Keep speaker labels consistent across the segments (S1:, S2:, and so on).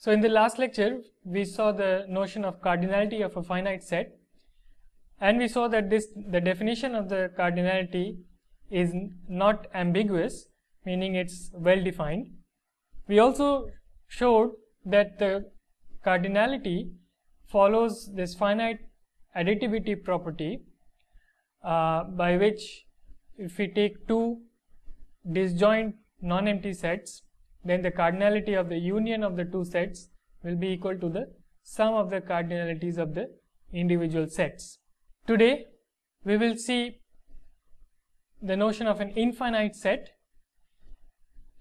S1: So in the last lecture, we saw the notion of cardinality of a finite set and we saw that this the definition of the cardinality is not ambiguous, meaning it's well defined. We also showed that the cardinality follows this finite additivity property uh, by which if we take two disjoint non-empty sets then the cardinality of the union of the two sets will be equal to the sum of the cardinalities of the individual sets. Today, we will see the notion of an infinite set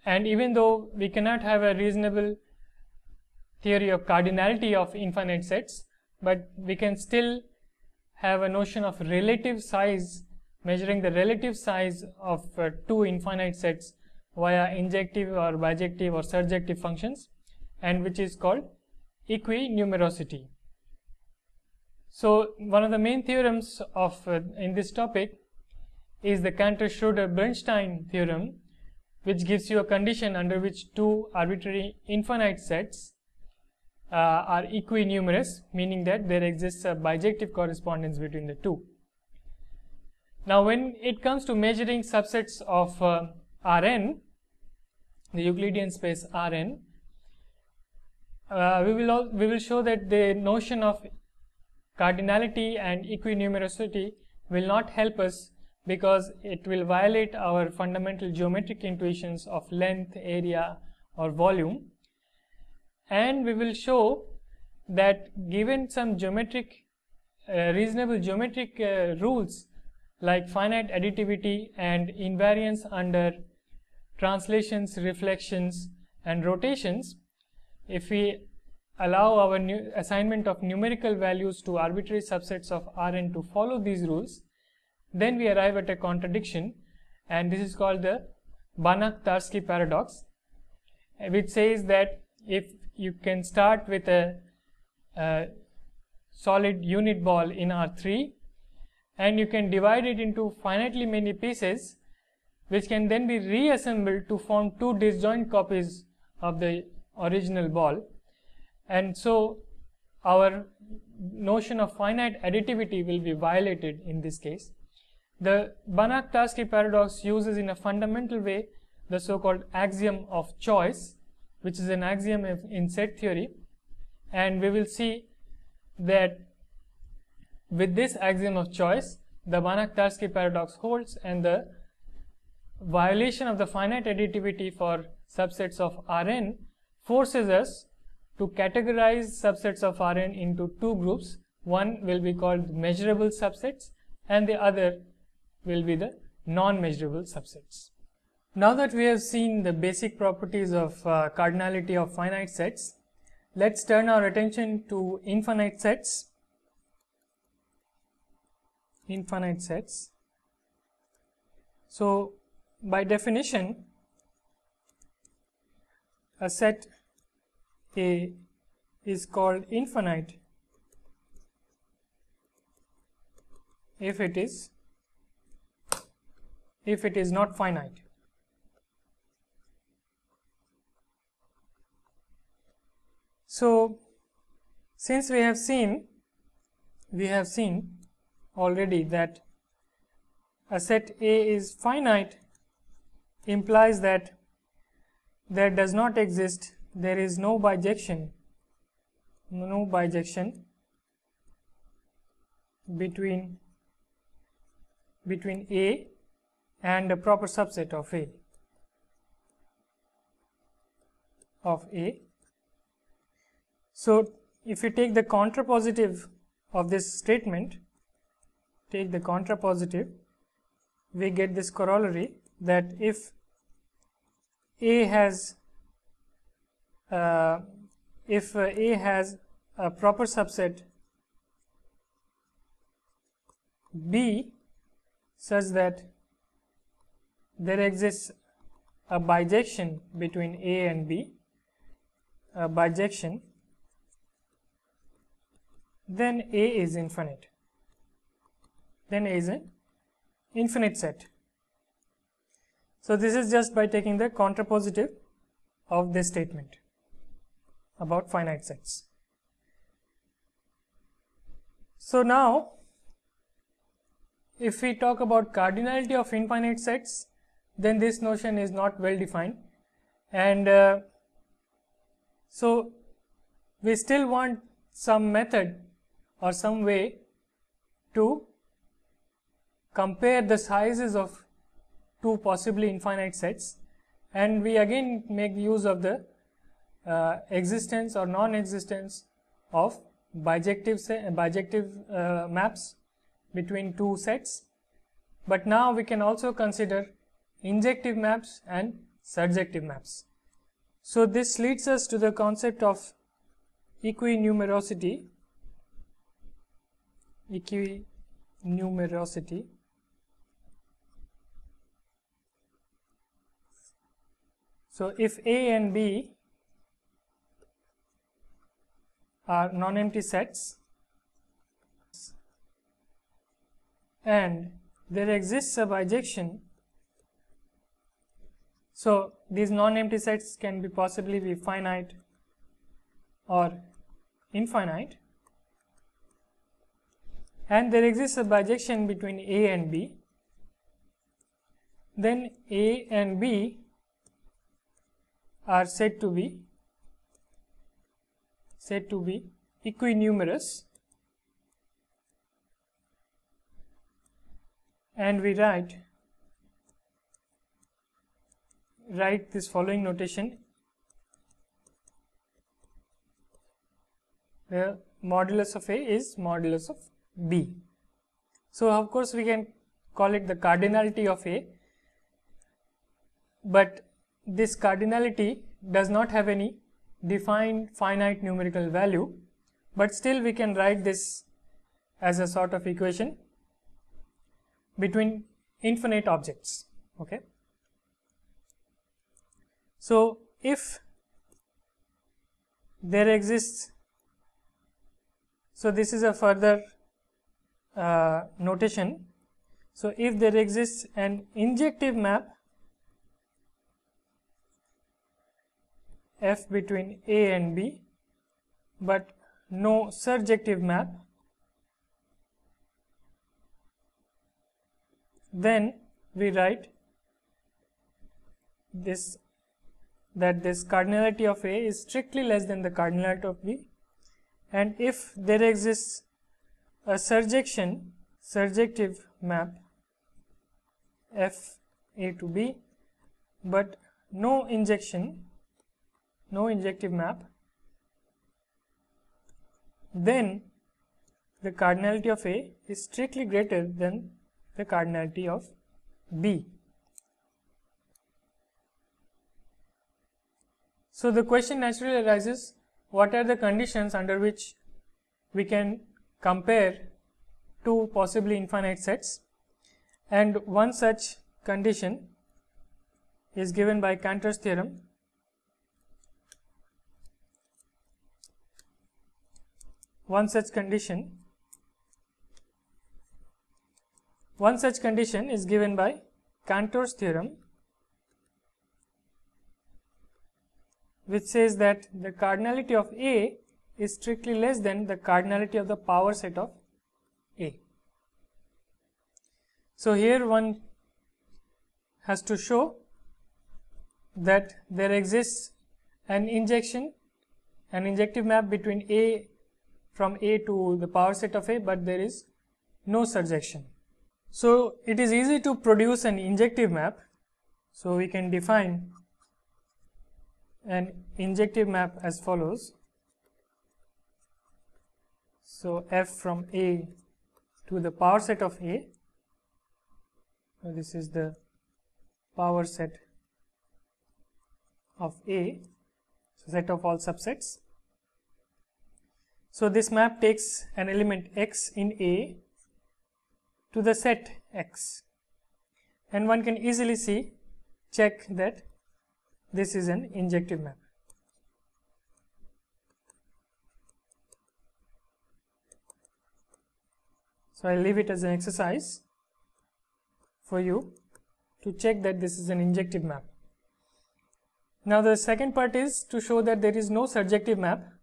S1: and even though we cannot have a reasonable theory of cardinality of infinite sets, but we can still have a notion of relative size measuring the relative size of uh, two infinite sets via injective or bijective or surjective functions and which is called equinumerosity. So one of the main theorems of uh, in this topic is the Cantor-Schroeder-Bernstein theorem which gives you a condition under which two arbitrary infinite sets uh, are equinumerous meaning that there exists a bijective correspondence between the two. Now when it comes to measuring subsets of uh, Rn the Euclidean space Rn, uh, we will all, we will show that the notion of cardinality and equinumerosity will not help us because it will violate our fundamental geometric intuitions of length, area or volume. And we will show that given some geometric, uh, reasonable geometric uh, rules like finite additivity and invariance under translations, reflections, and rotations, if we allow our assignment of numerical values to arbitrary subsets of Rn to follow these rules, then we arrive at a contradiction and this is called the Banach-Tarski paradox which says that if you can start with a, a solid unit ball in R3 and you can divide it into finitely many pieces which can then be reassembled to form two disjoint copies of the original ball. And so, our notion of finite additivity will be violated in this case. The Banach-Tarski paradox uses in a fundamental way the so-called axiom of choice, which is an axiom in set theory. And we will see that with this axiom of choice, the Banach-Tarski paradox holds and the violation of the finite additivity for subsets of Rn forces us to categorize subsets of Rn into two groups. One will be called measurable subsets and the other will be the non-measurable subsets. Now that we have seen the basic properties of uh, cardinality of finite sets, let's turn our attention to infinite sets. Infinite sets. So by definition, a set A is called infinite if it is if it is not finite. So, since we have seen we have seen already that a set A is finite implies that there does not exist, there is no bijection, no bijection between between A and a proper subset of A of A. So, if you take the contrapositive of this statement, take the contrapositive, we get this corollary that if a has uh, if uh, A has a proper subset B such that there exists a bijection between A and B, a bijection, then A is infinite. Then A is an infinite set. So, this is just by taking the contrapositive of this statement about finite sets. So, now if we talk about cardinality of infinite sets, then this notion is not well defined and uh, so we still want some method or some way to compare the sizes of Two possibly infinite sets and we again make use of the uh, existence or non-existence of bijective, bijective uh, maps between two sets but now we can also consider injective maps and surjective maps. So this leads us to the concept of equinumerosity equinumerosity So, if A and B are non-empty sets and there exists a bijection. So, these non-empty sets can be possibly be finite or infinite and there exists a bijection between A and B, then A and B are said to be said to be equinumerous and we write write this following notation the modulus of A is modulus of B. So, of course, we can call it the cardinality of A, but this cardinality does not have any defined finite numerical value, but still we can write this as a sort of equation between infinite objects. Okay. So, if there exists, so this is a further uh, notation. So, if there exists an injective map f between a and b but no surjective map then we write this that this cardinality of a is strictly less than the cardinality of b and if there exists a surjection surjective map f a to b but no injection no injective map then the cardinality of A is strictly greater than the cardinality of B. So the question naturally arises, what are the conditions under which we can compare two possibly infinite sets and one such condition is given by Cantor's theorem one such condition one such condition is given by Cantor's theorem which says that the cardinality of A is strictly less than the cardinality of the power set of A. So, here one has to show that there exists an injection, an injective map between A from a to the power set of a but there is no surjection. So it is easy to produce an injective map. So we can define an injective map as follows. So f from a to the power set of a. So this is the power set of a, so set of all subsets. So, this map takes an element x in A to the set x and one can easily see check that this is an injective map. So, I leave it as an exercise for you to check that this is an injective map. Now, the second part is to show that there is no surjective map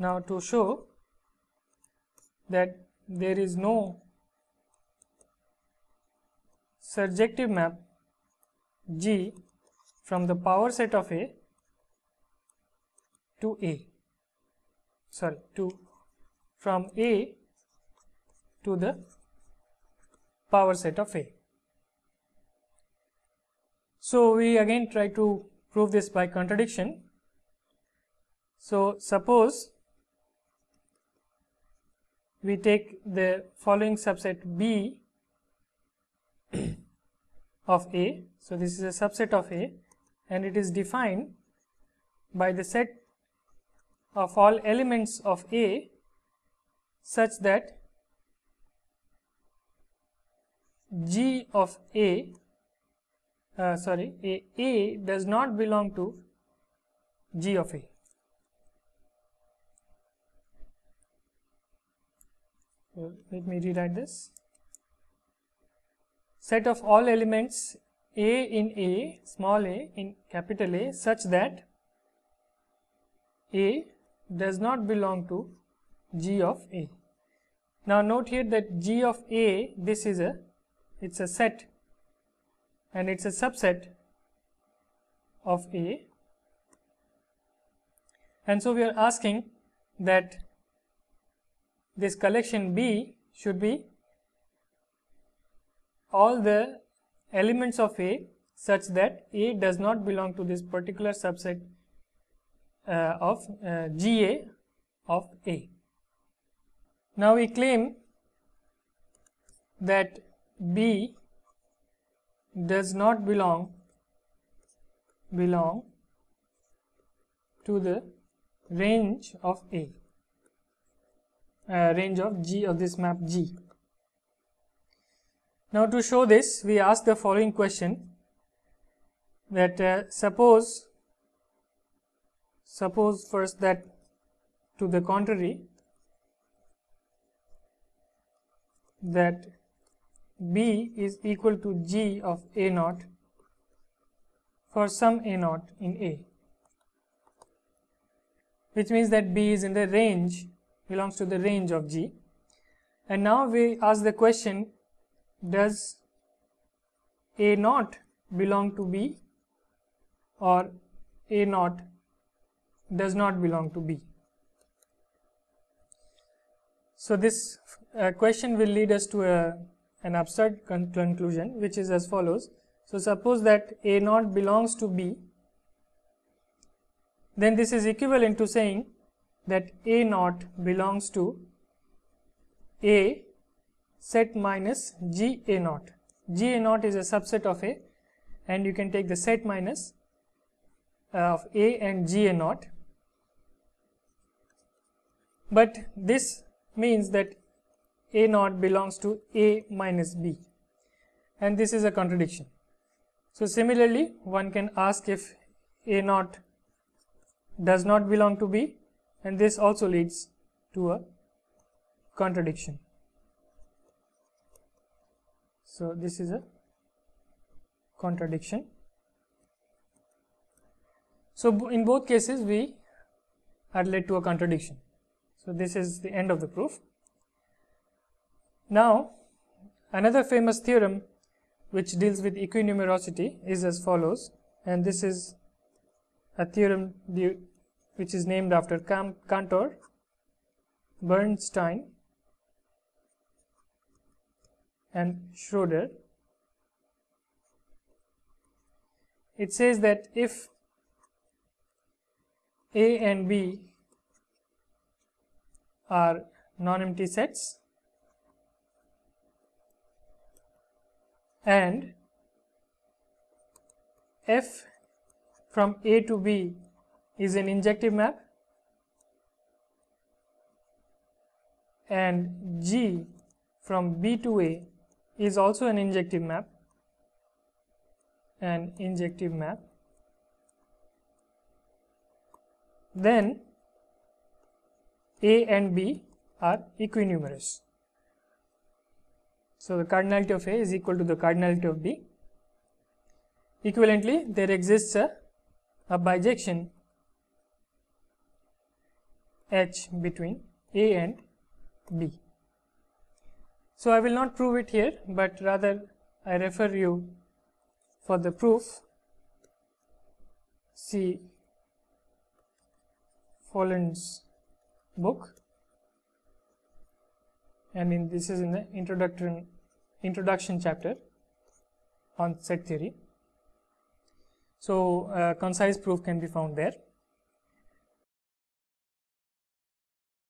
S1: now, to show that there is no surjective map G from the power set of A to A, sorry, to from A to the power set of A. So, we again try to prove this by contradiction. So, suppose we take the following subset B of A. So, this is a subset of A and it is defined by the set of all elements of A such that G of A uh, sorry A, A does not belong to G of A. let me rewrite this set of all elements a in a small a in capital a such that a does not belong to g of a now note here that g of a this is a it's a set and it's a subset of a and so we are asking that this collection B should be all the elements of A such that A does not belong to this particular subset uh, of uh, GA of A. Now we claim that B does not belong belong to the range of A uh, range of G of this map G. Now to show this, we ask the following question that uh, suppose suppose first that to the contrary that B is equal to G of A naught for some A naught in A, which means that B is in the range belongs to the range of G. And now we ask the question, does A naught belong to B or A naught does not belong to B? So this uh, question will lead us to a, uh, an absurd con conclusion which is as follows. So suppose that A naught belongs to B, then this is equivalent to saying that A naught belongs to A set minus G A naught. G A naught is a subset of A and you can take the set minus uh, of A and G A naught. But this means that A naught belongs to A minus B and this is a contradiction. So similarly, one can ask if A naught does not belong to B and this also leads to a contradiction. So, this is a contradiction. So, in both cases we are led to a contradiction. So, this is the end of the proof. Now, another famous theorem which deals with equinumerosity is as follows and this is a theorem which is named after Cantor Bernstein and Schroeder. It says that if A and B are non-empty sets and f from A to B is an injective map and G from B to A is also an injective map an injective map then A and B are equinumerous. So, the cardinality of A is equal to the cardinality of B. Equivalently, there exists a, a bijection H between A and B. So, I will not prove it here, but rather I refer you for the proof. See Folland's book and in, this is in the introduction, introduction chapter on set theory. So, uh, concise proof can be found there.